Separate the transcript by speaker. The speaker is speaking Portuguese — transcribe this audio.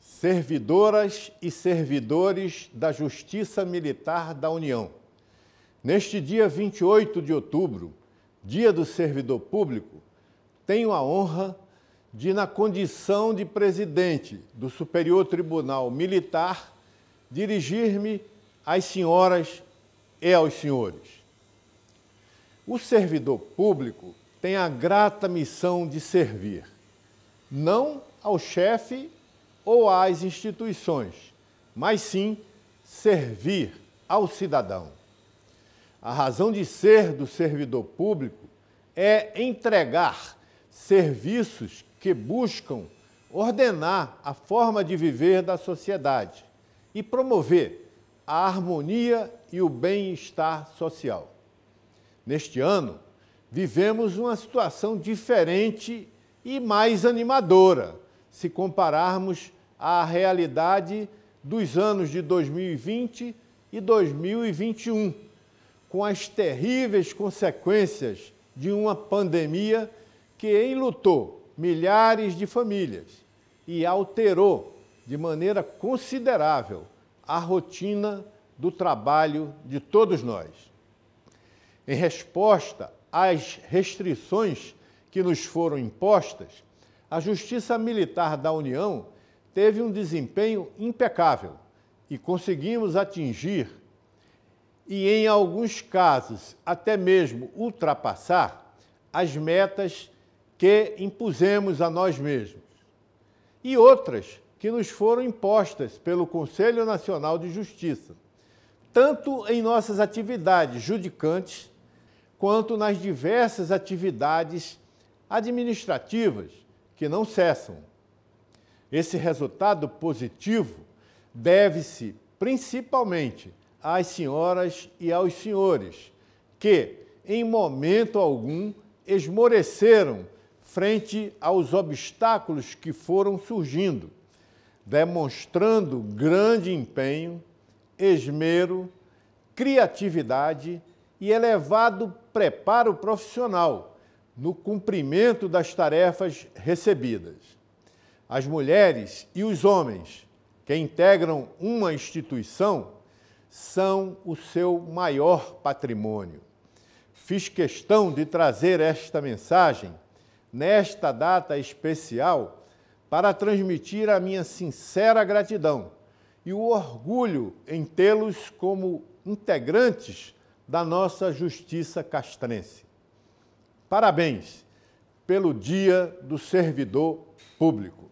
Speaker 1: Servidoras e servidores da Justiça Militar da União. Neste dia 28 de outubro, Dia do Servidor Público, tenho a honra de, na condição de presidente do Superior Tribunal Militar, dirigir-me às senhoras e aos senhores. O servidor público tem a grata missão de servir, não ao chefe ou às instituições, mas sim servir ao cidadão. A razão de ser do servidor público é entregar serviços que buscam ordenar a forma de viver da sociedade e promover a harmonia e o bem-estar social. Neste ano, vivemos uma situação diferente e mais animadora, se compararmos à realidade dos anos de 2020 e 2021, com as terríveis consequências de uma pandemia que enlutou milhares de famílias e alterou de maneira considerável a rotina do trabalho de todos nós. Em resposta às restrições que nos foram impostas, a Justiça Militar da União teve um desempenho impecável e conseguimos atingir, e em alguns casos até mesmo ultrapassar, as metas que impusemos a nós mesmos e outras que nos foram impostas pelo Conselho Nacional de Justiça, tanto em nossas atividades judicantes quanto nas diversas atividades administrativas que não cessam. Esse resultado positivo deve-se principalmente às senhoras e aos senhores que, em momento algum, esmoreceram frente aos obstáculos que foram surgindo, demonstrando grande empenho, esmero, criatividade e elevado preparo profissional no cumprimento das tarefas recebidas. As mulheres e os homens que integram uma instituição são o seu maior patrimônio. Fiz questão de trazer esta mensagem nesta data especial para transmitir a minha sincera gratidão e o orgulho em tê-los como integrantes da nossa justiça castrense. Parabéns pelo Dia do Servidor Público.